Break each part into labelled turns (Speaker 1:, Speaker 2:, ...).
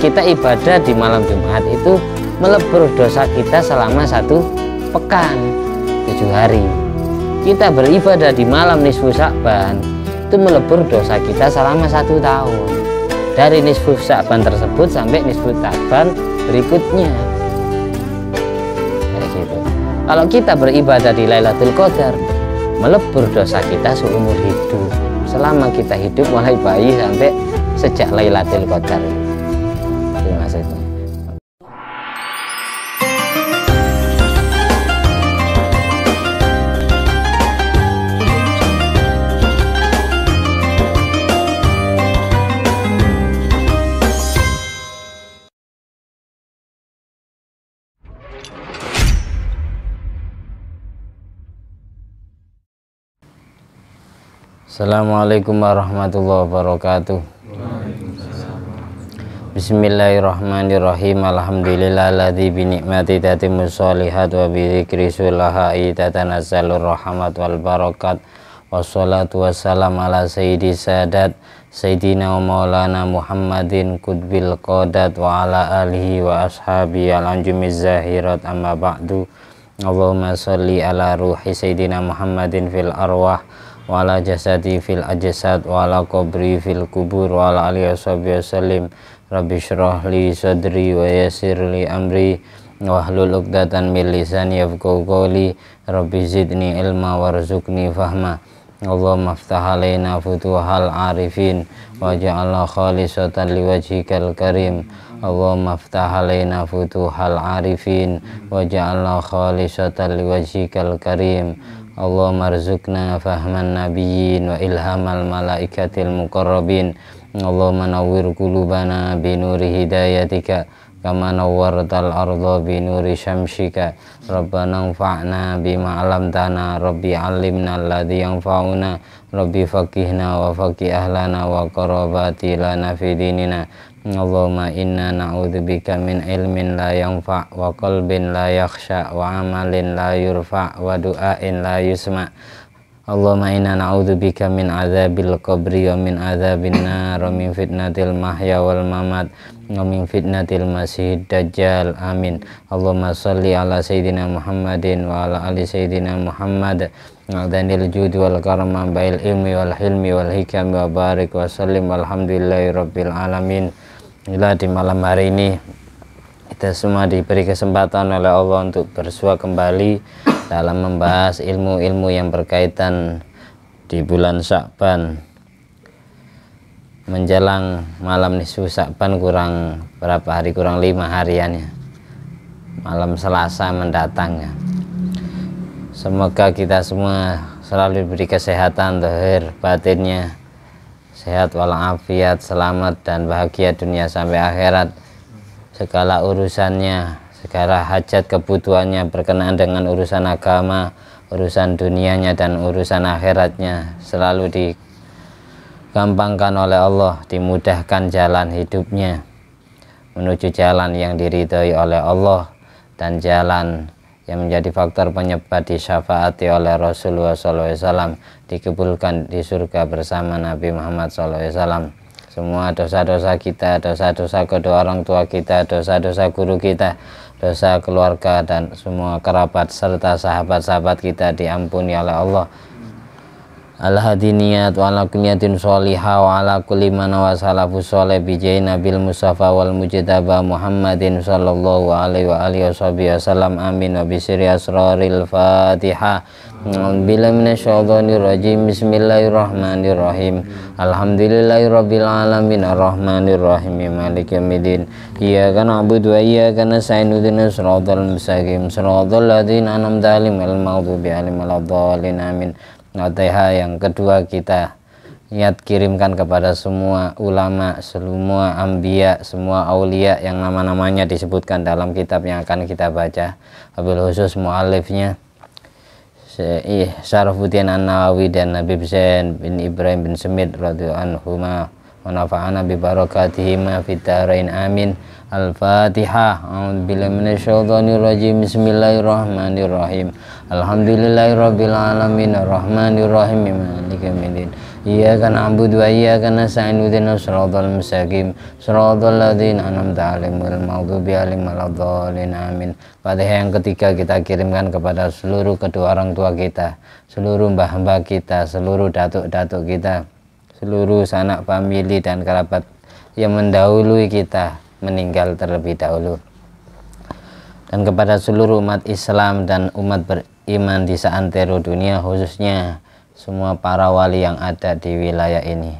Speaker 1: kita ibadah di malam Jumat itu melebur dosa kita selama satu pekan tujuh hari kita beribadah di malam nisfu Sa'ban itu melebur dosa kita selama satu tahun dari nisfu Sa'ban tersebut sampai nisfu Sa'ban berikutnya gitu kalau kita beribadah di Lailatul Qadar melebur dosa kita seumur hidup selama kita hidup mulai bayi sampai sejak Lailatul Qadar Assalamualaikum warahmatullahi wabarakatuh. Bismillahirrahmanirrahim. Alhamdulillah Ladi binikmati tatimu shalihat wa bi sulaha'i tatanazzalu rahmat wal barakat. Wassalatu wassalam ala sayyidi sadat sayyidina wa maulana Muhammadin Kudbil qadat wa ala alihi wa ashabi al zahirat amma ba'du. Allahumma salli ala ruhi sayyidina Muhammadin fil arwah wala jasadi fil ajasad wala qabri fil kubur wala ali ashabi wasallim rabbi syrah li sadri wa yassir li amri wahlul uqdatan min lisani yafqahu qawli rabbi zidni ilma warzuqni fahma Allahumma aftah alaina futuhal arifin waj'alna khalisatan liwajhikal karim Allahumma aftah alaina futuhal arifin waj'alna khalisatan liwajhikal karim Allah marzukna, fahman nabiyyin wa ilhamal malaikatil muqarrabin Allah manawwir kulubana binuri hidayatika kama nawwartal arda binuri syamsika rabbana fa'na bima 'allamtana rabbi 'allimna alladhi yanfa'una rabbi faqihna wa faqih ahlana wa qarabati lana fi dinina Allahumma inna na'udzubika min ilmin la yanfa wa qalbin la yakhsha wa amalin la yurfa wa du'ain la yusma Allahumma inna na'udzubika min azabil qabri wa min azabin nar wa min fitnatil mahya wal mamat wa min fitnatil masih dajjal amin Allahumma salli ala sayyidina Muhammadin wa ala ali sayyidina Muhammad Nadanil judi wal karma bail ilmi wal hilmi wal hikam wa barik wa sallim walhamdulillahi rabbil alamin Inilah di malam hari ini kita semua diberi kesempatan oleh Allah untuk bersua kembali dalam membahas ilmu-ilmu yang berkaitan di bulan Syakban menjelang malam nisfu Syakban kurang berapa hari kurang lima harian ya malam Selasa mendatang ya semoga kita semua selalu diberi kesehatan terakhir batinnya sehat walafiat selamat dan bahagia dunia sampai akhirat segala urusannya segala hajat kebutuhannya berkenaan dengan urusan agama urusan dunianya dan urusan akhiratnya selalu digampangkan oleh Allah dimudahkan jalan hidupnya menuju jalan yang diridhoi oleh Allah dan jalan yang menjadi faktor penyebab disyafaati oleh Rasulullah SAW dikebulkan di surga bersama Nabi Muhammad SAW semua dosa-dosa kita dosa-dosa kedua orang tua kita dosa-dosa guru kita dosa keluarga dan semua kerabat serta sahabat-sahabat kita diampuni oleh Allah al-hadi hadiniyat wa ala kulliyatin sholiha wa ala kulli man wa sholih bi nabil musafa wal mujtaba Muhammadin sallallahu alaihi wa alihi wasallam amin wa bi sirri asraril fatiha Bila minasyaitonir rajim Bismillahirrahmanirrahim rabbil alamin arrahmanir rahim maliki yaumiddin Iyyaka na'budu wa iyyaka nasta'in ihdinas shiratal mustaqim shiratal ladzina an'amta 'alaihim al maghdubi 'alaihim waladdallin amin Noteha yang kedua kita niat kirimkan kepada semua ulama, semua ambia, semua aulia yang nama-namanya disebutkan dalam kitab yang akan kita baca wabil khusus mu'alifnya Syarifuddin An-Nawawi dan Nabi Zain bin Ibrahim bin Semid radhiyallahu anhuma wa bi barakatihi ma fitarain amin Al-Fatihah A'udzu billahi minasyaitonir rajim Bismillahirrahmanirrahim Alhamdulillahirrabbilalamin Ar-Rahmanirrahim maliki yaumiddin iyyaka na'budu wa iyyaka nasta'in ihdinas siratal mustaqim siratal ladin anam ta'alim ghairil maghdubi 'alaihim waladdallin amin Padahal yang ketiga kita kirimkan kepada seluruh kedua orang tua kita seluruh mbah-mbah kita seluruh datuk-datuk kita seluruh sanak famili dan kerabat yang mendahului kita meninggal terlebih dahulu dan kepada seluruh umat Islam dan umat ber, iman di seantero dunia khususnya semua para wali yang ada di wilayah ini.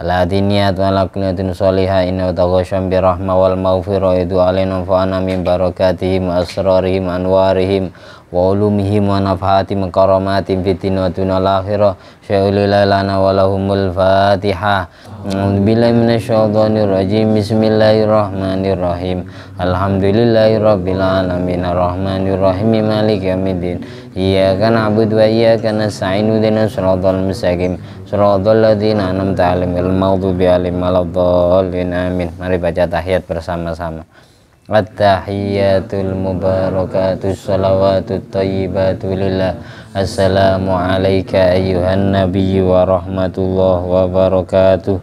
Speaker 1: Aladiniat wa lakunatin soliha inna taghasham bi rahma wal maghfirah itu alainum fa'ana min barakatihim asrarihim anwarihim wa ulumihi wa nafhati mukarramatin fitnatun wa akhirah syaulul lana wa lahumul fatiha billahi minasyaitonir rajim bismillahirrahmanirrahim alhamdulillahirabbil alamin arrahmanirrahim maliki yaumiddin iyyaka na'budu wa iyyaka nasta'in ihdinas siratal mustaqim siratal ladzina an'amta 'alaihim al-maghdubi 'alaihim waladdallin amin mari baca tahiyat bersama-sama At-tahiyyatul mubarakatuh Salawatut tayyibatu lillah Assalamu alayka ayyuhan wa rahmatullah wa barakatuh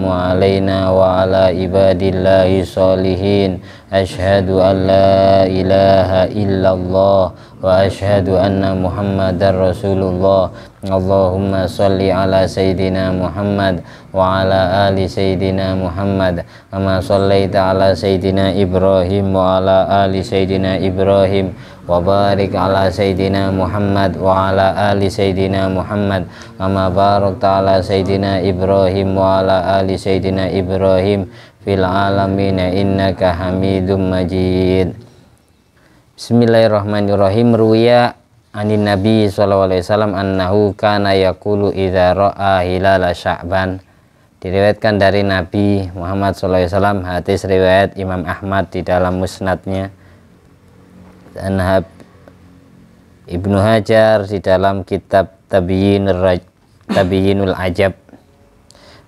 Speaker 1: wa ala ibadillahi salihin أشهد أن لا إله إلا الله وأشهد أن محمدا رسول الله اللهم صل على سيدنا محمد وعلى آل سيدنا محمد كما صليت على سيدنا إبراهيم وعلى آل سيدنا إبراهيم وبارك على سيدنا محمد وعلى آل سيدنا محمد كما باركت على سيدنا إبراهيم وعلى آل سيدنا إبراهيم fil alamin innaka hamidum majid Bismillahirrahmanirrahim ruya anin nabi sallallahu alaihi wasallam annahu kana yaqulu idza ra'a hilal sya'ban diriwayatkan dari Nabi Muhammad sallallahu alaihi wasallam hadis riwayat Imam Ahmad di dalam musnadnya dan Ibnu Hajar di dalam kitab Tabiyyinul Ajab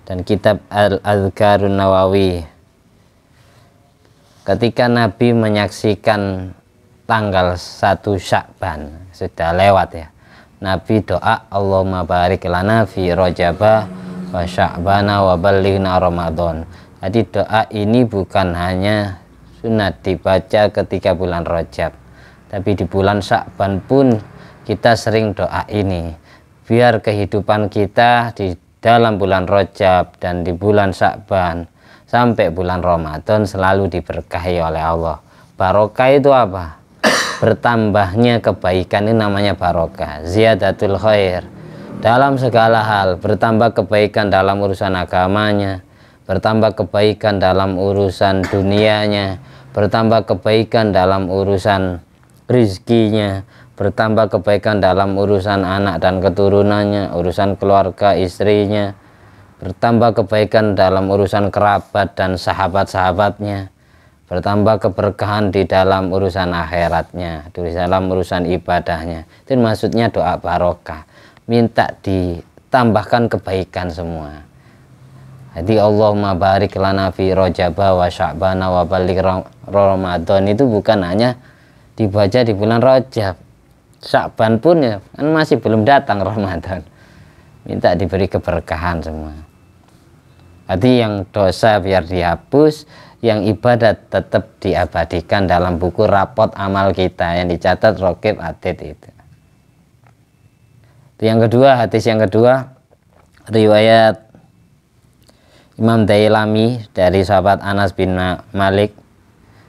Speaker 1: dan kitab al adhkarun Nawawi ketika Nabi menyaksikan tanggal satu Syakban sudah lewat ya Nabi doa Allahumma barik lana fi rojabah wa syakbana wa balighna Ramadan jadi doa ini bukan hanya sunat dibaca ketika bulan rojab tapi di bulan syakban pun kita sering doa ini biar kehidupan kita di dalam bulan Rojab dan di bulan Sa'ban sampai bulan Ramadan selalu diberkahi oleh Allah. Barokah itu apa? Bertambahnya kebaikan ini namanya barokah. Ziyadatul khair. Dalam segala hal, bertambah kebaikan dalam urusan agamanya, bertambah kebaikan dalam urusan dunianya, bertambah kebaikan dalam urusan rizkinya, bertambah kebaikan dalam urusan anak dan keturunannya, urusan keluarga istrinya, bertambah kebaikan dalam urusan kerabat dan sahabat-sahabatnya, bertambah keberkahan di dalam urusan akhiratnya, di dalam urusan ibadahnya. Itu maksudnya doa barokah. Minta ditambahkan kebaikan semua. Jadi Allahumma barik lana fi rojaba wa sya'bana wa balik ramadhan itu bukan hanya dibaca di bulan rojab. Syakban pun ya kan masih belum datang Ramadan minta diberi keberkahan semua Jadi yang dosa biar dihapus yang ibadah tetap diabadikan dalam buku rapot amal kita yang dicatat rokib atid itu yang kedua hadis yang kedua riwayat Imam Dailami dari sahabat Anas bin Malik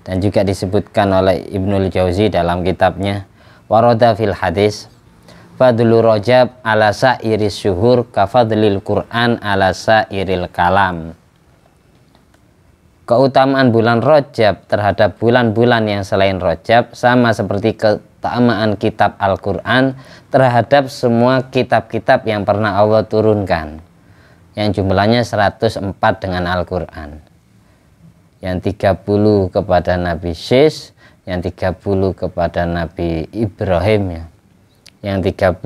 Speaker 1: dan juga disebutkan oleh Ibnul Jauzi dalam kitabnya Waroda fil hadis Fadlu rojab ala sa'iris syuhur kafadlil Qur'an ala sa'iril kalam Keutamaan bulan rojab terhadap bulan-bulan yang selain rojab sama seperti keutamaan kitab Al-Quran terhadap semua kitab-kitab yang pernah Allah turunkan yang jumlahnya 104 dengan Al-Quran yang 30 kepada Nabi Syis yang 30 kepada Nabi Ibrahim ya yang 30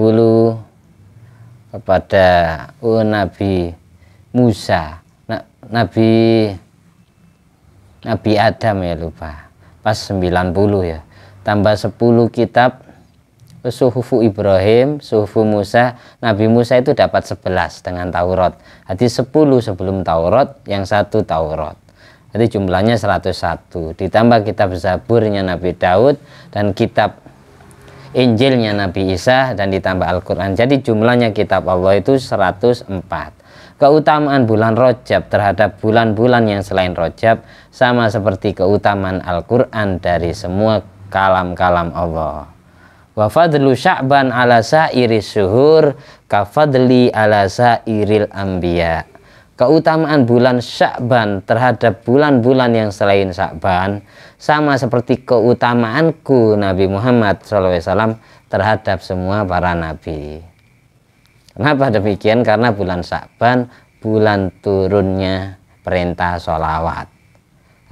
Speaker 1: kepada oh, Nabi Musa Na, Nabi Nabi Adam ya lupa pas 90 ya tambah 10 kitab oh, suhufu Ibrahim, suhufu Musa, Nabi Musa itu dapat 11 dengan Taurat. Jadi 10 sebelum Taurat, yang satu Taurat. Jadi jumlahnya 101 ditambah kitab Zaburnya Nabi Daud dan kitab Injilnya Nabi Isa dan ditambah Al-Qur'an. Jadi jumlahnya kitab Allah itu 104. Keutamaan bulan Rojab terhadap bulan-bulan yang selain Rojab sama seperti keutamaan Al-Qur'an dari semua kalam-kalam Allah. Wa fadlu sya'ban ala sairis suhur kafadli ala sa'iril anbiya' keutamaan bulan Syakban terhadap bulan-bulan yang selain Syakban sama seperti keutamaanku Nabi Muhammad SAW terhadap semua para nabi. Kenapa demikian? Karena bulan Syakban bulan turunnya perintah sholawat.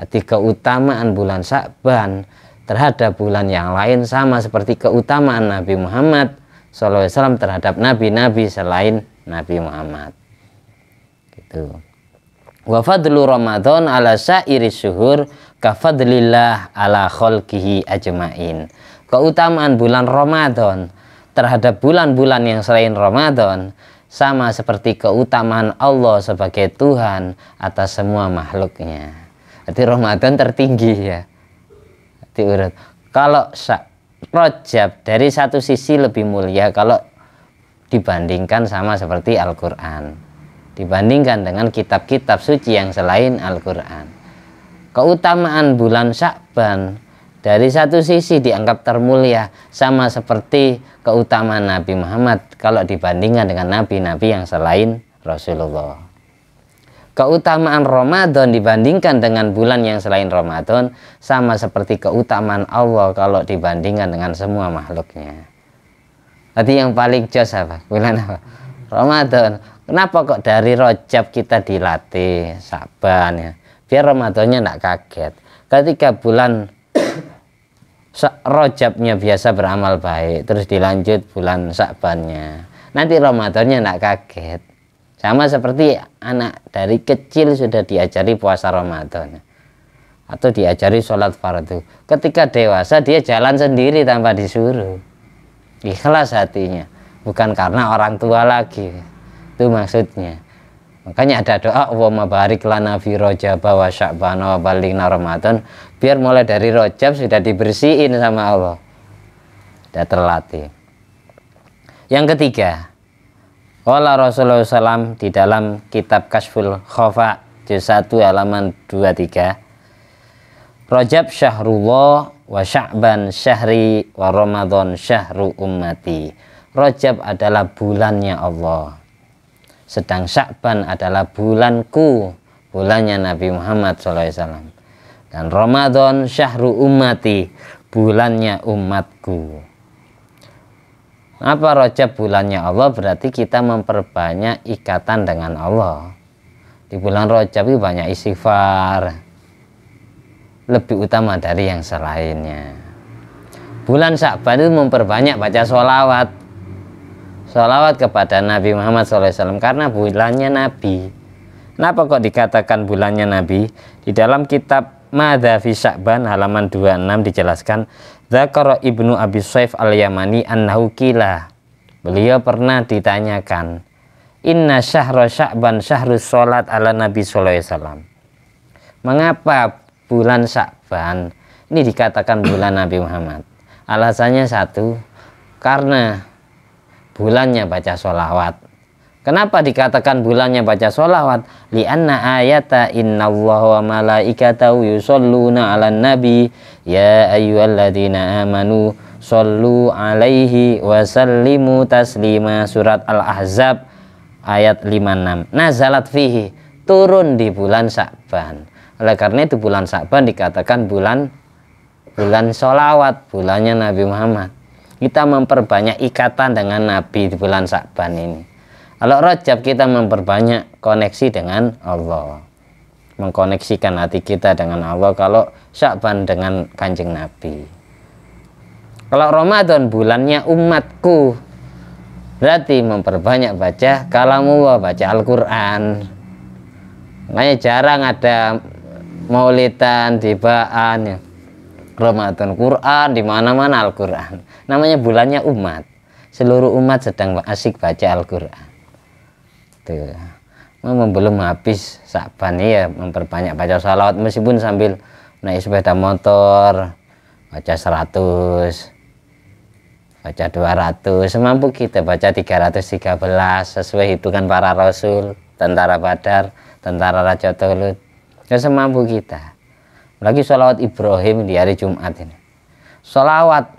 Speaker 1: Jadi keutamaan bulan Syakban terhadap bulan yang lain sama seperti keutamaan Nabi Muhammad SAW terhadap nabi-nabi selain Nabi Muhammad. Tuh. Gitu. Wa fadlu Ramadan ala sa'iri syuhur fadlillah ala khalqihi ajmain. Keutamaan bulan Ramadan terhadap bulan-bulan yang selain Ramadan sama seperti keutamaan Allah sebagai Tuhan atas semua makhluknya. Berarti Ramadan tertinggi ya. urut. Kalau Rojab dari satu sisi lebih mulia kalau dibandingkan sama seperti Al-Quran dibandingkan dengan kitab-kitab suci yang selain Al-Quran. Keutamaan bulan Sya'ban dari satu sisi dianggap termulia sama seperti keutamaan Nabi Muhammad kalau dibandingkan dengan nabi-nabi yang selain Rasulullah keutamaan Ramadan dibandingkan dengan bulan yang selain Ramadan sama seperti keutamaan Allah kalau dibandingkan dengan semua makhluknya tadi yang paling jos apa? bulan apa? Ramadan Kenapa kok dari rojab kita dilatih Saban ya? Biar Ramadannya tidak kaget. Ketika bulan rojabnya biasa beramal baik, terus dilanjut bulan Sabannya. Nanti Ramadannya tidak kaget. Sama seperti anak dari kecil sudah diajari puasa Ramadan atau diajari sholat fardu. Ketika dewasa dia jalan sendiri tanpa disuruh. Ikhlas hatinya, bukan karena orang tua lagi itu maksudnya makanya ada doa Allahumma barik lana fi rojab wa sya'bana wa balikna ramadan biar mulai dari rojab sudah dibersihin sama Allah sudah terlatih yang ketiga Wala Rasulullah SAW di dalam kitab Kasful Khofa juz 1 halaman 23 Rajab syahrullah wa sya'ban syahri wa ramadhan syahru ummati Rajab adalah bulannya Allah sedang Syakban adalah bulanku bulannya Nabi Muhammad SAW dan Ramadan syahru ummati bulannya umatku apa rojab bulannya Allah berarti kita memperbanyak ikatan dengan Allah di bulan rojab itu banyak istighfar lebih utama dari yang selainnya bulan Syakban itu memperbanyak baca sholawat Salawat kepada Nabi Muhammad SAW karena bulannya Nabi. Kenapa kok dikatakan bulannya Nabi? Di dalam kitab Madha fi halaman 26 dijelaskan Zakara Ibnu Abi Saif al-Yamani annahu kila. Beliau pernah ditanyakan, "Inna syahra syakban syahrus sholat ala Nabi SAW. Mengapa bulan Syakban ini dikatakan bulan Nabi Muhammad? Alasannya satu, karena bulannya baca sholawat. Kenapa dikatakan bulannya baca sholawat? Lianna ayata innallaha wa malaikatahu yusalluna ala nabi ya ayyuhalladzina amanu sallu alaihi wa sallimu taslima surat al-ahzab ayat 56 nazalat fihi turun di bulan Sa'ban oleh karena itu bulan Sa'ban dikatakan bulan bulan sholawat bulannya Nabi Muhammad kita memperbanyak ikatan dengan Nabi di bulan Sa'ban ini. Kalau Rajab kita memperbanyak koneksi dengan Allah. Mengkoneksikan hati kita dengan Allah kalau Sa'ban dengan Kanjeng Nabi. Kalau Ramadan bulannya umatku berarti memperbanyak baca kalamullah, baca Al-Qur'an. Makanya jarang ada maulidan, dibaan ya Ramadan Quran di mana-mana Al-Quran namanya bulannya umat seluruh umat sedang asik baca Al-Quran tuh memang belum habis Saban ya memperbanyak baca salawat meskipun sambil naik sepeda motor baca 100 baca 200 semampu kita baca 313 sesuai hitungan para rasul tentara badar tentara raja tolut ya semampu kita lagi sholawat Ibrahim di hari Jumat ini. Sholawat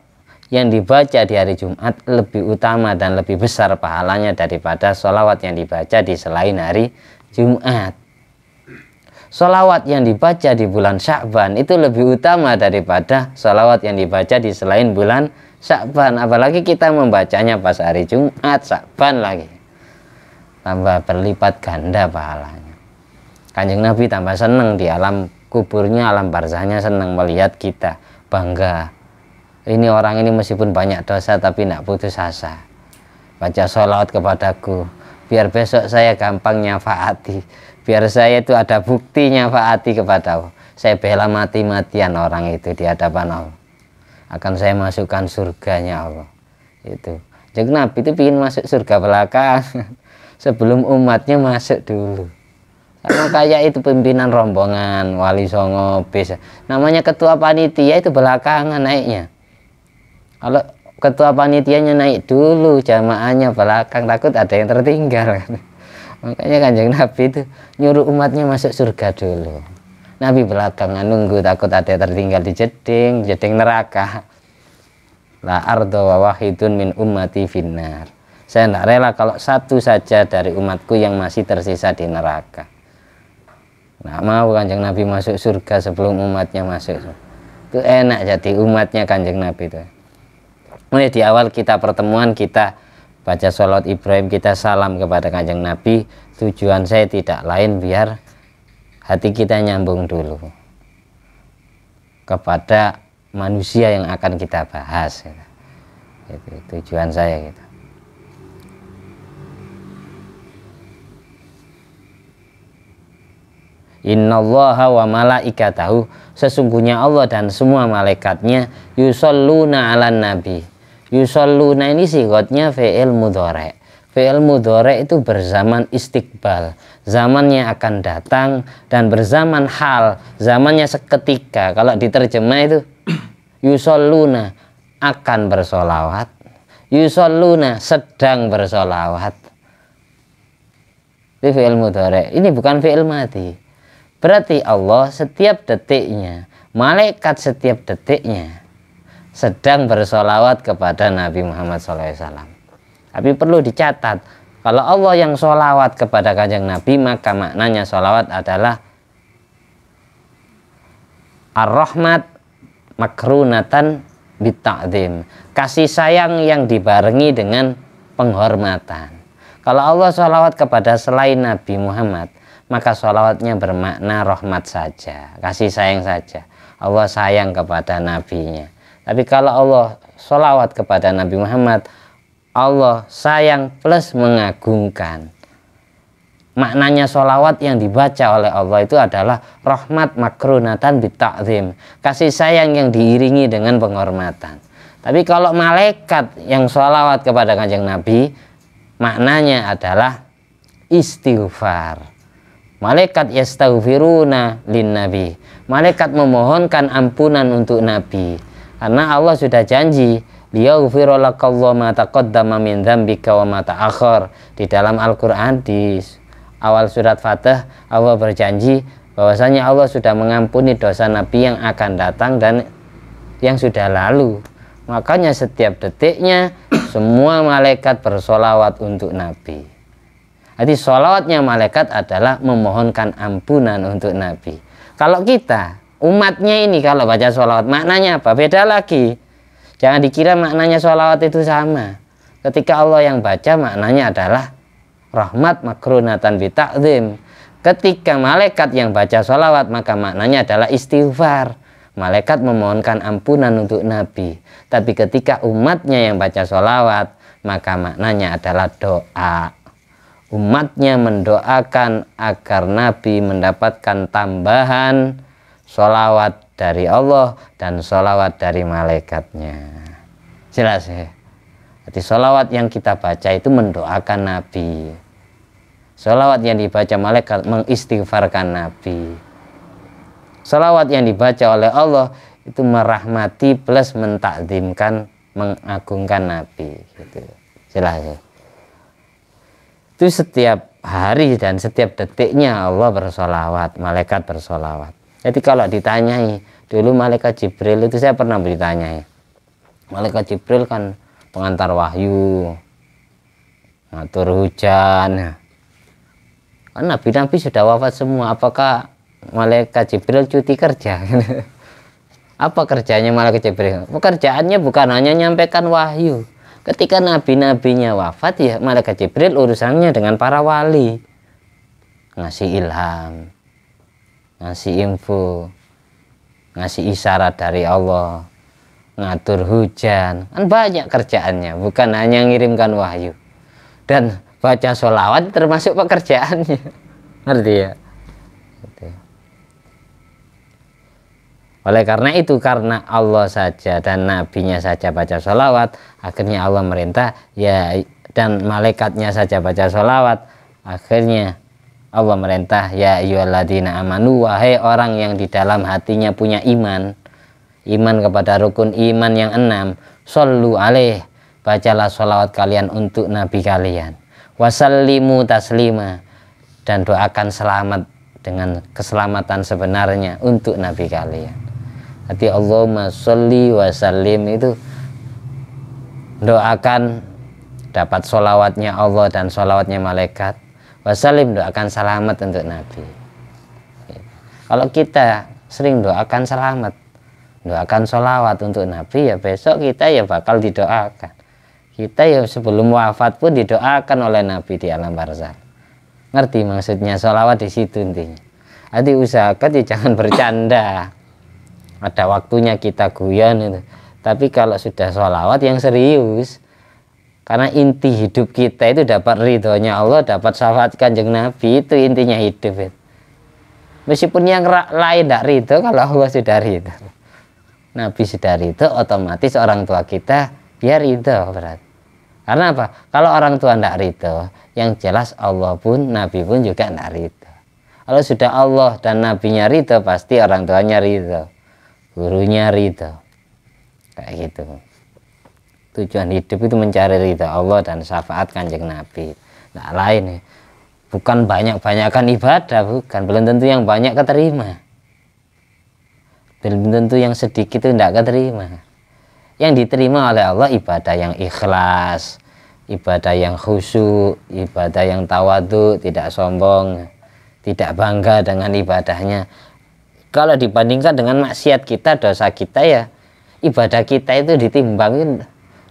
Speaker 1: yang dibaca di hari Jumat lebih utama dan lebih besar pahalanya daripada sholawat yang dibaca di selain hari Jumat. Sholawat yang dibaca di bulan Syakban itu lebih utama daripada sholawat yang dibaca di selain bulan Syakban. Apalagi kita membacanya pas hari Jumat, Syakban lagi. Tambah berlipat ganda pahalanya. Kanjeng Nabi tambah seneng di alam kuburnya alam barzahnya senang melihat kita bangga ini orang ini meskipun banyak dosa tapi tidak putus asa baca sholawat kepadaku biar besok saya gampang nyafaati biar saya itu ada bukti nyafaati kepada Allah saya bela mati-matian orang itu di hadapan Allah akan saya masukkan surganya Allah itu jadi Nabi itu ingin masuk surga belakang sebelum umatnya masuk dulu karena kayak itu pimpinan rombongan, wali songo, bis. Namanya ketua panitia itu belakangan naiknya. Kalau ketua panitianya naik dulu, jamaahnya belakang takut ada yang tertinggal. Makanya kanjeng Nabi itu nyuruh umatnya masuk surga dulu. Nabi belakangan nunggu takut ada yang tertinggal di jeding, jeding neraka. La ardo wa wahidun min ummati finnar. Saya tidak rela kalau satu saja dari umatku yang masih tersisa di neraka. Nah, mau kanjeng Nabi masuk surga sebelum umatnya masuk. Itu enak jadi umatnya kanjeng Nabi itu. Mulai di awal kita pertemuan kita baca sholat Ibrahim kita salam kepada kanjeng Nabi. Tujuan saya tidak lain biar hati kita nyambung dulu kepada manusia yang akan kita bahas. itu Tujuan saya gitu. Innallaha wa malaikatahu sesungguhnya Allah dan semua malaikatnya yusalluna 'alan nabi. Yusalluna ini sigotnya fi'il mudhari. Fi'il mudhari itu berzaman istiqbal, zamannya akan datang dan berzaman hal, zamannya seketika. Kalau diterjemah itu yusalluna akan bersolawat, yusalluna sedang bersolawat. Ini fi'il mudhari. Ini bukan fi'il mati Berarti Allah setiap detiknya, malaikat setiap detiknya sedang bersolawat kepada Nabi Muhammad SAW. Tapi perlu dicatat, kalau Allah yang solawat kepada kanjeng Nabi, maka maknanya solawat adalah Ar-Rahmat makrunatan bita'zim. Kasih sayang yang dibarengi dengan penghormatan. Kalau Allah solawat kepada selain Nabi Muhammad, maka sholawatnya bermakna rahmat saja, kasih sayang saja. Allah sayang kepada nabinya. Tapi kalau Allah sholawat kepada Nabi Muhammad, Allah sayang plus mengagungkan. Maknanya sholawat yang dibaca oleh Allah itu adalah rahmat makrunatan bita'zim. Kasih sayang yang diiringi dengan penghormatan. Tapi kalau malaikat yang sholawat kepada kanjeng Nabi, maknanya adalah istighfar Malaikat yastaghfiruna lin nabi. Malaikat memohonkan ampunan untuk nabi. Karena Allah sudah janji, liyaghfiru lakallahu ma taqaddama min dzambika wa ma ta'akhir Di dalam Al-Qur'an di awal surat Fatih Allah berjanji bahwasanya Allah sudah mengampuni dosa nabi yang akan datang dan yang sudah lalu. Makanya setiap detiknya semua malaikat bersolawat untuk Nabi. Jadi sholawatnya malaikat adalah memohonkan ampunan untuk Nabi. Kalau kita, umatnya ini kalau baca sholawat, maknanya apa? Beda lagi. Jangan dikira maknanya sholawat itu sama. Ketika Allah yang baca, maknanya adalah rahmat makrunatan bita'zim. Ketika malaikat yang baca sholawat, maka maknanya adalah istighfar. Malaikat memohonkan ampunan untuk Nabi. Tapi ketika umatnya yang baca sholawat, maka maknanya adalah doa umatnya mendoakan agar Nabi mendapatkan tambahan sholawat dari Allah dan sholawat dari malaikatnya jelas ya jadi sholawat yang kita baca itu mendoakan Nabi sholawat yang dibaca malaikat mengistighfarkan Nabi sholawat yang dibaca oleh Allah itu merahmati plus mentakdimkan mengagungkan Nabi gitu jelas ya itu setiap hari dan setiap detiknya Allah bersolawat, malaikat bersolawat. Jadi kalau ditanyai, dulu malaikat Jibril itu saya pernah ditanyai. Malaikat Jibril kan pengantar wahyu, ngatur hujan. Kan nabi-nabi sudah wafat semua, apakah malaikat Jibril cuti kerja? Apa kerjanya malaikat Jibril? Pekerjaannya bukan hanya nyampaikan wahyu, ketika nabi-nabinya wafat ya malaikat Jibril urusannya dengan para wali ngasih ilham ngasih info ngasih isyarat dari Allah ngatur hujan kan banyak kerjaannya bukan hanya ngirimkan wahyu dan baca sholawat termasuk pekerjaannya ngerti ya gitu. Oleh karena itu, karena Allah saja dan nabinya saja baca sholawat, akhirnya Allah merintah, ya dan malaikatnya saja baca sholawat, akhirnya Allah merintah, ya ayyuhalladzina amanu, wahai orang yang di dalam hatinya punya iman, iman kepada rukun iman yang enam, sallu alaih, bacalah sholawat kalian untuk nabi kalian, wasallimu taslima, dan doakan selamat dengan keselamatan sebenarnya untuk nabi kalian. Hati Allahumma sholli wa sallim itu doakan dapat solawatnya Allah dan solawatnya malaikat. wa Wasalim doakan selamat untuk Nabi. Kalau kita sering doakan selamat, doakan solawat untuk Nabi ya besok kita ya bakal didoakan kita ya sebelum wafat pun didoakan oleh Nabi di alam barzah ngerti maksudnya solawat di situ intinya jadi usahakan ya jangan bercanda ada waktunya kita guyon itu. tapi kalau sudah sholawat yang serius karena inti hidup kita itu dapat ridhonya Allah dapat syafaat kanjeng Nabi itu intinya hidup itu. meskipun yang lain tidak ridho kalau Allah sudah ridho Nabi sudah ridho otomatis orang tua kita biar ridho berat. karena apa? Kalau orang tua tidak ridho, yang jelas Allah pun, Nabi pun juga tidak ridho. Kalau sudah Allah dan Nabinya ridho, pasti orang tuanya ridho gurunya ridho kayak gitu tujuan hidup itu mencari ridho Allah dan syafaat kanjeng Nabi nah lain ya bukan banyak banyakkan ibadah bukan belum tentu yang banyak keterima belum tentu yang sedikit itu tidak keterima yang diterima oleh Allah ibadah yang ikhlas ibadah yang khusyuk ibadah yang tawadu tidak sombong tidak bangga dengan ibadahnya kalau dibandingkan dengan maksiat kita dosa kita ya ibadah kita itu ditimbangin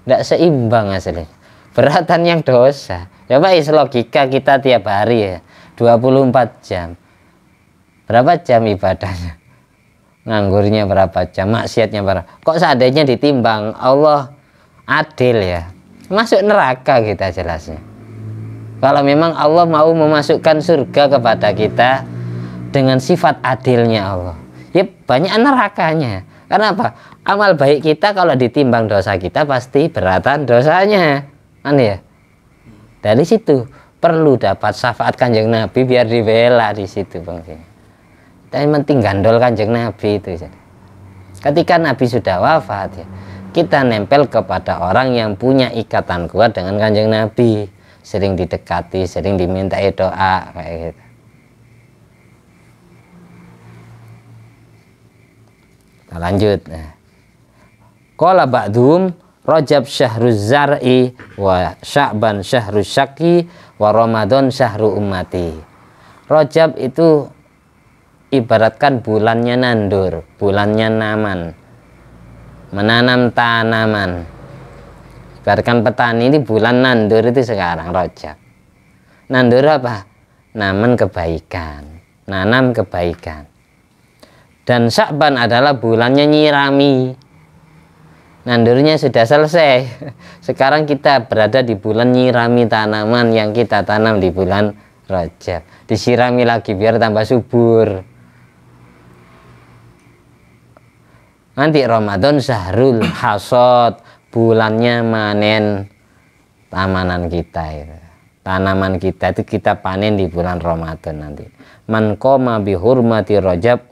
Speaker 1: tidak seimbang hasilnya beratan yang dosa coba ya, is logika kita tiap hari ya 24 jam berapa jam ibadahnya nganggurnya berapa jam maksiatnya berapa kok seandainya ditimbang Allah adil ya masuk neraka kita jelasnya kalau memang Allah mau memasukkan surga kepada kita dengan sifat adilnya Allah ya banyak nerakanya karena apa amal baik kita kalau ditimbang dosa kita pasti beratan dosanya Kan ya dari situ perlu dapat syafaat kanjeng Nabi biar dibela di situ bang dan penting gandol kanjeng Nabi itu ketika Nabi sudah wafat ya kita nempel kepada orang yang punya ikatan kuat dengan kanjeng Nabi sering didekati sering diminta doa kayak gitu Nah, lanjut. Nah. Qala ba'dhum Rajab syahrul zar'i wa Sya'ban syahrul syaki wa ramadhan syahrul ummati. Rajab itu ibaratkan bulannya nandur, bulannya naman. Menanam tanaman. Ibaratkan petani ini bulan nandur itu sekarang rojab. Nandur apa? Naman kebaikan, nanam kebaikan dan Syakban adalah bulannya nyirami nandurnya sudah selesai sekarang kita berada di bulan nyirami tanaman yang kita tanam di bulan Rajab disirami lagi biar tambah subur nanti Ramadan Syahrul hasad, bulannya manen tamanan kita itu tanaman kita itu kita panen di bulan Ramadan nanti. Man qoma bi hurmati Rajab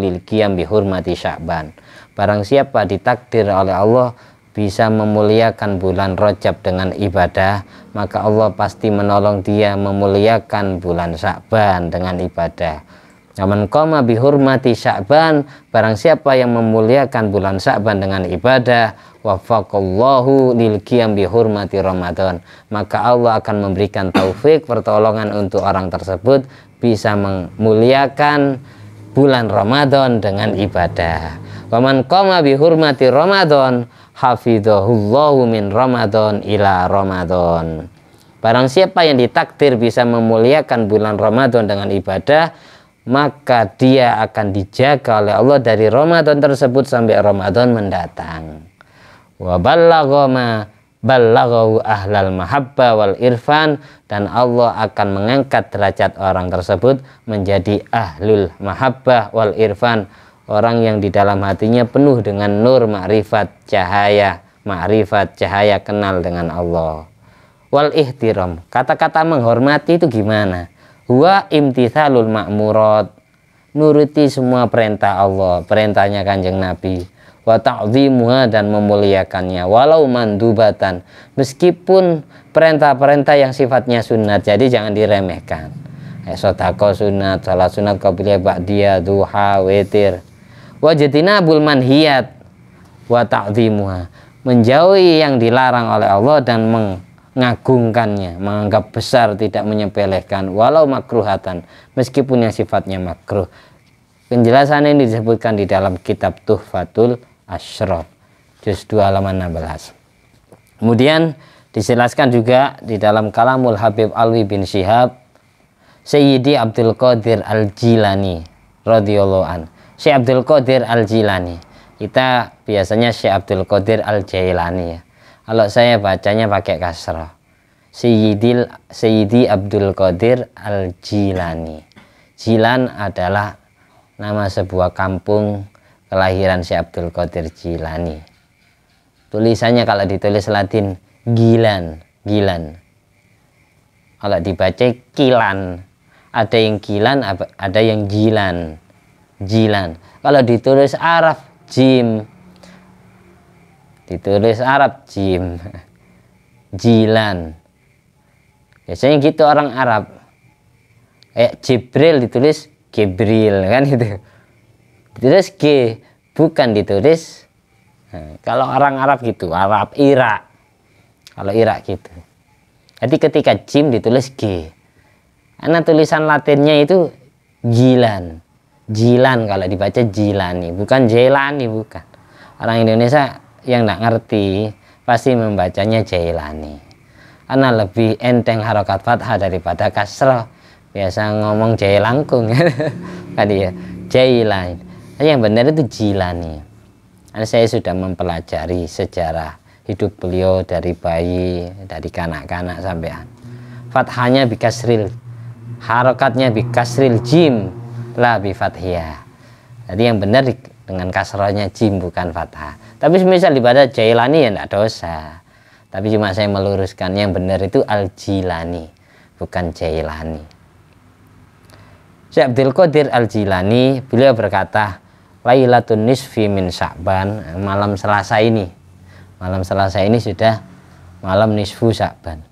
Speaker 1: lil qiyam bi hurmati Sya'ban. Barang siapa ditakdir oleh Allah bisa memuliakan bulan Rajab dengan ibadah, maka Allah pasti menolong dia memuliakan bulan Sya'ban dengan ibadah. Namun koma bihurmati Sya'ban, barang siapa yang memuliakan bulan Sya'ban dengan ibadah, wafakallahu lil qiyam bi hurmati Ramadan. Maka Allah akan memberikan taufik pertolongan untuk orang tersebut bisa memuliakan bulan Ramadan dengan ibadah. Waman qama bi hurmati Ramadan hafidhahullahu min Ramadan ila Ramadan. Barang siapa yang ditakdir bisa memuliakan bulan Ramadan dengan ibadah, maka dia akan dijaga oleh Allah dari Ramadan tersebut sampai Ramadan mendatang wa ballagha ma ballaghu ahlal mahabba wal irfan dan Allah akan mengangkat derajat orang tersebut menjadi ahlul mahabbah wal irfan orang yang di dalam hatinya penuh dengan nur makrifat cahaya makrifat cahaya kenal dengan Allah wal ihtiram kata-kata menghormati itu gimana huwa imtithalul ma'murat nuruti semua perintah Allah perintahnya kanjeng Nabi wa ta'zimuha dan memuliakannya walau mandubatan meskipun perintah-perintah yang sifatnya sunat jadi jangan diremehkan ya, sodako sunat salat sunat qabliyah ba'diyah duha witir wajatina bul manhiyat wa ta'zimuha menjauhi yang dilarang oleh Allah dan mengagungkannya menganggap besar tidak menyepelekan walau makruhatan meskipun yang sifatnya makruh penjelasan ini disebutkan di dalam kitab Tuhfatul Ashraf juz 2 halaman 16 kemudian dijelaskan juga di dalam kalamul Habib Alwi bin Syihab Sayyidi Abdul Qadir Al-Jilani radhiyallahu an Abdul Qadir Al-Jilani kita biasanya Syekh Abdul Qadir Al-Jailani ya kalau saya bacanya pakai kasrah Sayyidil Sayyidi Abdul Qadir Al-Jilani Jilan adalah nama sebuah kampung kelahiran Syekh Abdul Qadir Jilani. Tulisannya kalau ditulis Latin Gilan, Gilan. Kalau dibaca Kilan. Ada yang Kilan, ada yang Jilan. Jilan. Kalau ditulis Arab Jim. Ditulis Arab Jim. Jilan. Biasanya gitu orang Arab. Kayak Jibril ditulis Gibril kan itu ditulis G bukan ditulis nah, kalau orang Arab gitu Arab Irak kalau Irak gitu jadi ketika jim ditulis G karena tulisan latinnya itu Jilan Jilan kalau dibaca Jilani bukan Jelani bukan orang Indonesia yang nggak ngerti pasti membacanya Jailani karena lebih enteng harokat fathah daripada kasroh biasa ngomong Jailangkung tadi ya Jailani tapi yang benar itu Jilani. Dan saya sudah mempelajari sejarah hidup beliau dari bayi, dari kanak-kanak sampai fathahnya bikasril harokatnya bikasril jim lah bifathiyah jadi yang benar dengan kasrohnya jim bukan fathah tapi semisal dibaca jailani ya tidak dosa tapi cuma saya meluruskan yang benar itu al jilani bukan jailani Syekh Abdul Qadir al Jilani beliau berkata Lailatul Nisfi min Sa'ban malam Selasa ini malam Selasa ini sudah malam Nisfu Sa'ban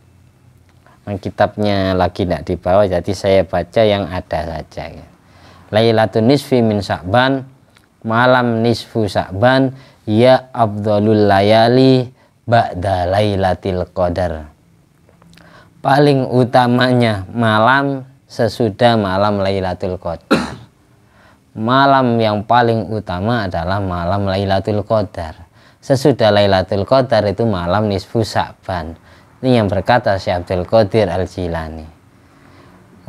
Speaker 1: kitabnya lagi tidak dibawa jadi saya baca yang ada saja Lailatul Nisfi min Sa'ban malam Nisfu Sa'ban ya Abdulul Layali ba'da Lailatul Qadar paling utamanya malam sesudah malam Lailatul Qadar malam yang paling utama adalah malam Lailatul Qadar. Sesudah Lailatul Qadar itu malam nisfu Sa'ban. Ini yang berkata Syekh Abdul Qadir Al-Jilani.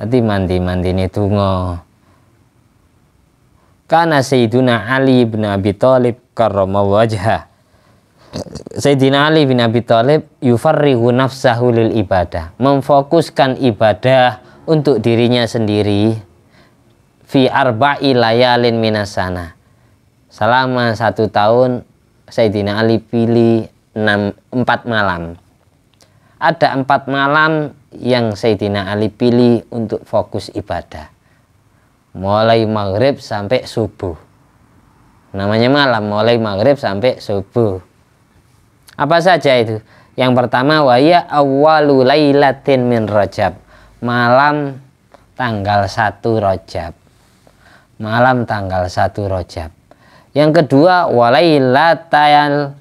Speaker 1: Tadi mandi-mandi ini tunggu. Karena Sayyiduna Ali bin Abi Talib karrama wajah. Sayyidina Ali bin Abi Talib yufarrihu nafsahu lil ibadah, memfokuskan ibadah untuk dirinya sendiri fi arba'i layalin minasana. Selama satu tahun Sayyidina Ali pilih enam, empat malam. Ada empat malam yang Sayyidina Ali pilih untuk fokus ibadah. Mulai maghrib sampai subuh. Namanya malam, mulai maghrib sampai subuh. Apa saja itu? Yang pertama, waya awalu lailatin min rojab Malam tanggal satu rojab malam tanggal 1 Rojab. Yang kedua, walailatayal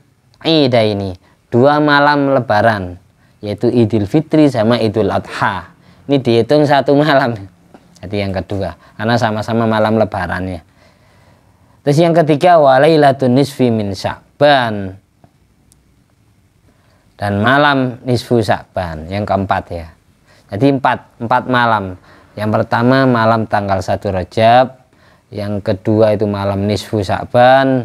Speaker 1: ida ini dua malam lebaran yaitu Idul Fitri sama Idul Adha. Ini dihitung satu malam. Jadi yang kedua, karena sama-sama malam lebarannya. Terus yang ketiga, walailatun nisfi min Sya'ban. Dan malam nisfu Sya'ban, yang keempat ya. Jadi empat, empat malam. Yang pertama malam tanggal 1 Rajab, yang kedua itu malam nisfu Sa'ban,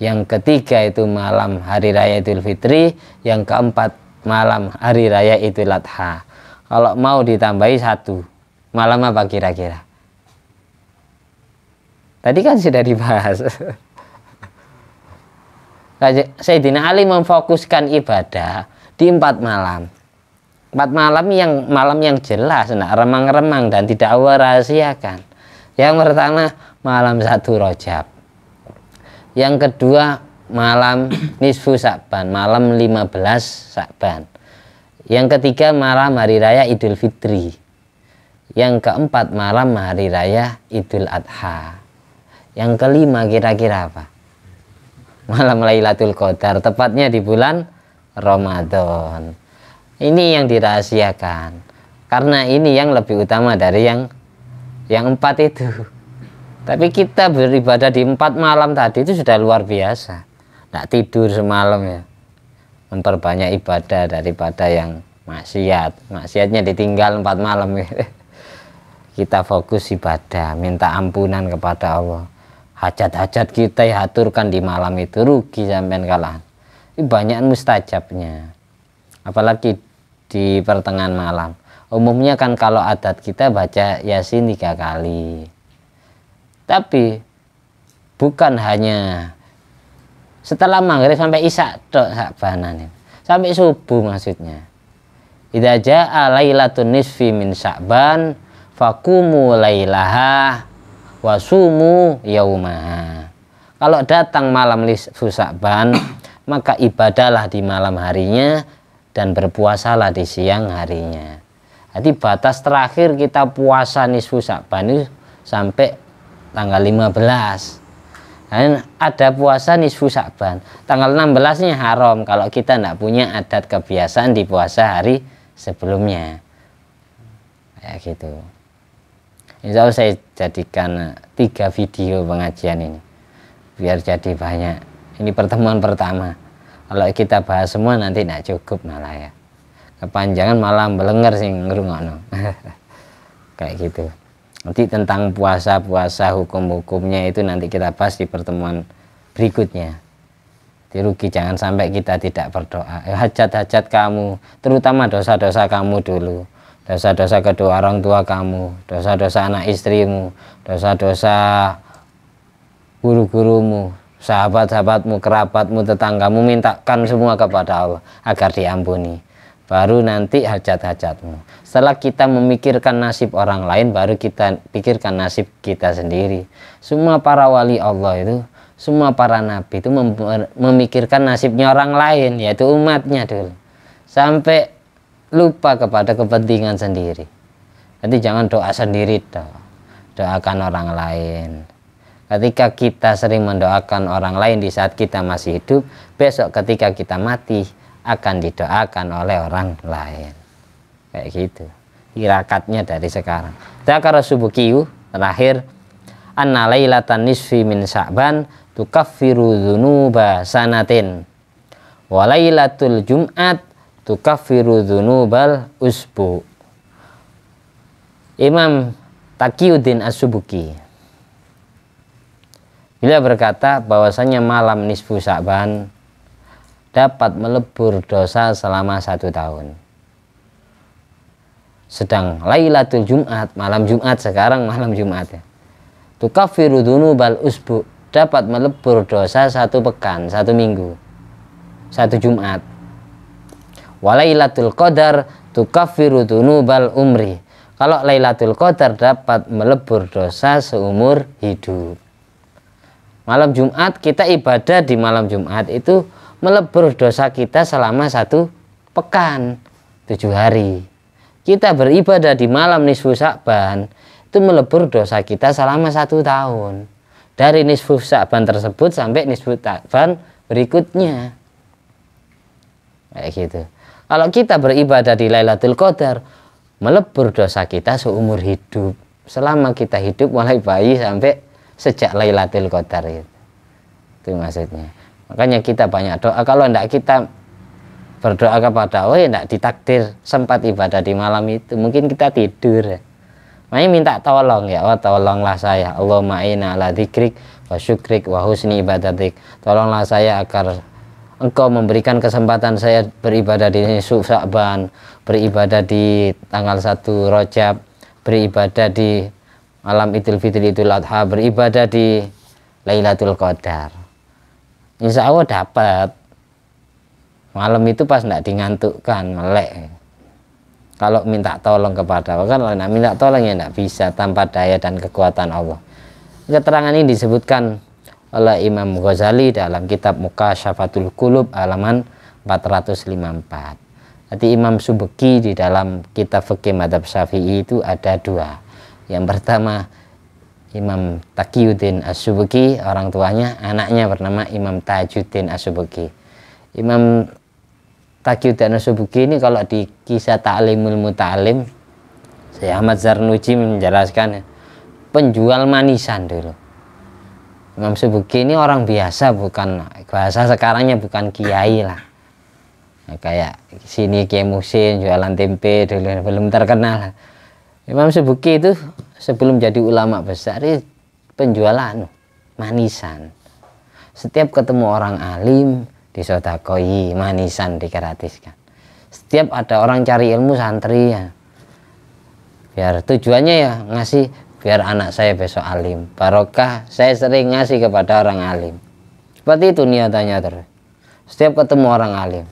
Speaker 1: yang ketiga itu malam hari raya Idul Fitri, yang keempat malam hari raya Idul Adha. Kalau mau ditambahi satu, malam apa kira-kira? Tadi kan sudah dibahas. Sayyidina Ali memfokuskan ibadah di empat malam. Empat malam yang malam yang jelas, nah remang-remang dan tidak awal rahasiakan. Yang pertama malam satu rojab yang kedua malam nisfu Sa'ban, malam lima belas Sa'ban. Yang ketiga malam hari raya Idul Fitri. Yang keempat malam hari raya Idul Adha. Yang kelima kira-kira apa? Malam Lailatul Qadar, tepatnya di bulan Ramadan. Ini yang dirahasiakan. Karena ini yang lebih utama dari yang yang empat itu. Tapi kita beribadah di empat malam tadi itu sudah luar biasa. Tidak tidur semalam ya. Memperbanyak ibadah daripada yang maksiat. Maksiatnya ditinggal empat malam. Ya. Kita fokus ibadah, minta ampunan kepada Allah. Hajat-hajat kita ya aturkan di malam itu. Rugi sampai kalah. Ini banyak mustajabnya. Apalagi di pertengahan malam. Umumnya kan kalau adat kita baca Yasin tiga kali. Tapi bukan hanya setelah maghrib sampai isak tok sakbanan sampai subuh maksudnya. Idza jaa lailatul nisfi min Sya'ban fakumu lailaha wasumu yaumaha. Kalau datang malam nisfu Sya'ban maka ibadalah di malam harinya dan berpuasalah di siang harinya. Jadi batas terakhir kita puasa nisfu Sya'ban itu sampai tanggal 15 dan ada puasa nisfu Sa'ban. Tanggal 16-nya haram kalau kita tidak punya adat kebiasaan di puasa hari sebelumnya. Ya gitu. Insya Allah saya jadikan eh, tiga video pengajian ini. Biar jadi banyak. Ini pertemuan pertama. Kalau kita bahas semua nanti tidak cukup malah ya. Kepanjangan malam belenger sih ngerungokno. Kayak gitu. Nanti tentang puasa-puasa hukum-hukumnya itu nanti kita bahas di pertemuan berikutnya. Dirugi jangan sampai kita tidak berdoa. Eh, hajat-hajat kamu, terutama dosa-dosa kamu dulu. Dosa-dosa kedua orang tua kamu, dosa-dosa anak istrimu, dosa-dosa guru-gurumu, sahabat-sahabatmu, kerabatmu, tetanggamu mintakan semua kepada Allah agar diampuni baru nanti hajat-hajatmu. Setelah kita memikirkan nasib orang lain, baru kita pikirkan nasib kita sendiri. Semua para wali Allah itu, semua para nabi itu memikirkan nasibnya orang lain, yaitu umatnya dulu. Sampai lupa kepada kepentingan sendiri. Nanti jangan doa sendiri, toh. doakan orang lain. Ketika kita sering mendoakan orang lain di saat kita masih hidup, besok ketika kita mati, akan didoakan oleh orang lain kayak gitu irakatnya dari sekarang dakara subukiyu terakhir anna lailatan nisfi min sya'ban tukaffiru dhunuba sanatin wa lailatul jum'at tukaffiru dhunubal usbu Imam Taqiyuddin As-Subuki Bila berkata bahwasanya malam nisfu Sa'ban dapat melebur dosa selama satu tahun. Sedang Lailatul Jumat, malam Jumat sekarang malam Jumat ya. Tukafiru bal usbu dapat melebur dosa satu pekan, satu minggu, satu Jumat. Walailatul Qadar tukafiru bal umri. Kalau Lailatul Qadar dapat melebur dosa seumur hidup. Malam Jumat kita ibadah di malam Jumat itu melebur dosa kita selama satu pekan tujuh hari kita beribadah di malam nisfu Sa'ban itu melebur dosa kita selama satu tahun dari nisfu Sa'ban tersebut sampai nisfu Sa'ban berikutnya kayak gitu kalau kita beribadah di Lailatul Qadar melebur dosa kita seumur hidup selama kita hidup mulai bayi sampai sejak Lailatul Qadar itu, itu maksudnya Makanya kita banyak doa. Kalau tidak kita berdoa kepada Allah, ya tidak ditakdir sempat ibadah di malam itu. Mungkin kita tidur. Makanya minta tolong ya Allah, tolonglah saya. Allah ma'ina ala dikrik wa syukrik wa husni ibadatik. Tolonglah saya agar engkau memberikan kesempatan saya beribadah di Sya'ban, beribadah di tanggal 1 Rojab, beribadah di malam Idul Fitri Idul Adha, beribadah di Lailatul Qadar insya Allah dapat malam itu pas tidak dingantukkan melek kalau minta tolong kepada Allah kan kalau tidak minta tolong ya tidak bisa tanpa daya dan kekuatan Allah keterangan ini disebutkan oleh Imam Ghazali dalam kitab Muka Syafatul Kulub halaman 454 Nanti Imam Subeki di dalam kitab fikih madhab syafi'i itu ada dua yang pertama Imam Taqiyuddin Asubuki, orang tuanya anaknya bernama Imam Tajuddin Asubuki. Imam Taqiyuddin Asubuki ini kalau di kisah Ta'limul Muta'alim Syekh Ahmad Zarnuji menjelaskan penjual manisan dulu Imam Subuki ini orang biasa bukan bahasa sekarangnya bukan kiai lah kayak sini kiai Musin jualan tempe dulu belum terkenal Imam Subuki itu sebelum jadi ulama besar itu penjualan manisan. Setiap ketemu orang alim di Sotakoi manisan digratiskan. Setiap ada orang cari ilmu santri ya. Biar tujuannya ya ngasih biar anak saya besok alim. Barokah saya sering ngasih kepada orang alim. Seperti itu niatannya terus. Setiap ketemu orang alim.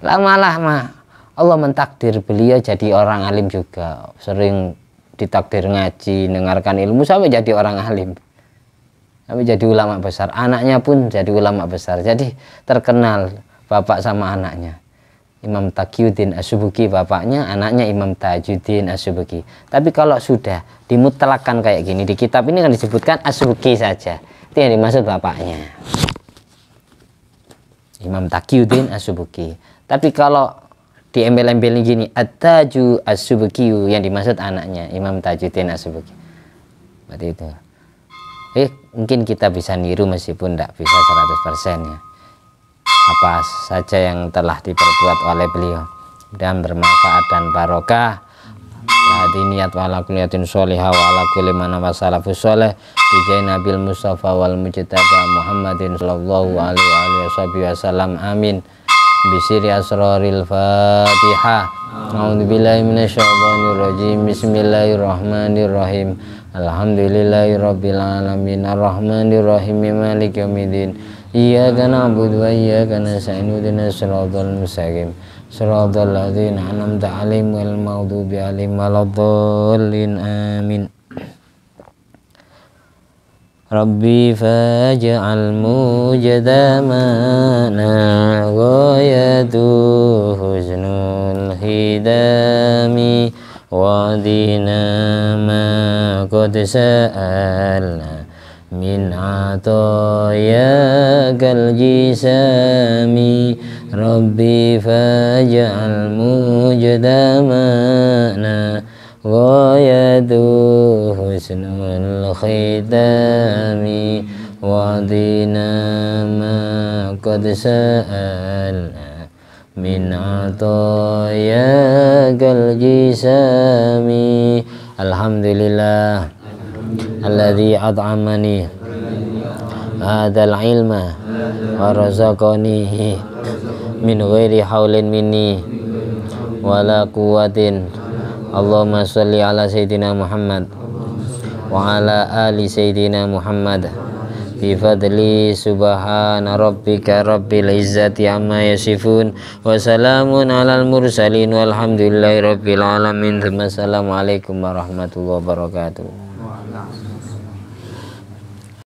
Speaker 1: lah mah Allah mentakdir beliau jadi orang alim juga sering ditakdir ngaji dengarkan ilmu sampai jadi orang alim sampai jadi ulama besar anaknya pun jadi ulama besar jadi terkenal bapak sama anaknya Imam Taqiyuddin Asubuki bapaknya anaknya Imam Tajuddin Asubuki tapi kalau sudah dimutlakan kayak gini di kitab ini kan disebutkan Asubuki saja itu yang dimaksud bapaknya Imam Taqiyuddin Asubuki tapi kalau embel-embel gini ataju asubekiu yang dimaksud anaknya Imam Tajuddin as Berarti itu eh mungkin kita bisa niru meskipun tidak bisa 100% ya apa saja yang telah diperbuat oleh beliau dan bermanfaat dan barokah hati niat wa ala kulliyatin sholiha wa ala kulli man wasalafus sholih bijai nabil mustafa wal mujtaba muhammadin sallallahu alaihi wa alihi wasallam amin bisir asroril fatihah A'udzu billahi minasy syaithanir rajim. Bismillahirrahmanirrahim. Alhamdulillahi rabbil alamin. Arrahmanirrahim. Maliki yaumiddin. Iyyaka na'budu wa iyyaka nasta'in. Ihdinash shiratal mustaqim. Shiratal ladzina an'amta Amin. ربي فاجعل مجدمنا غايته حزن الهدام وعدنا ما قد سألنا من عطاياك الجسام ربي فاجعل مجدمنا ويد حسن الختام وعدنا ما قد سألنا من عطاياك الجسام الحمد لله الذي أطعمني هذا العلم ورزقني من غير حول مني ولا قوة Allahumma sholli ala sayyidina Muhammad wa ala ali sayyidina Muhammad bi fadli subhana rabbika rabbil izzati amma yasifun wa salamun alal mursalin walhamdulillahi rabbil alamin assalamualaikum warahmatullahi wabarakatuh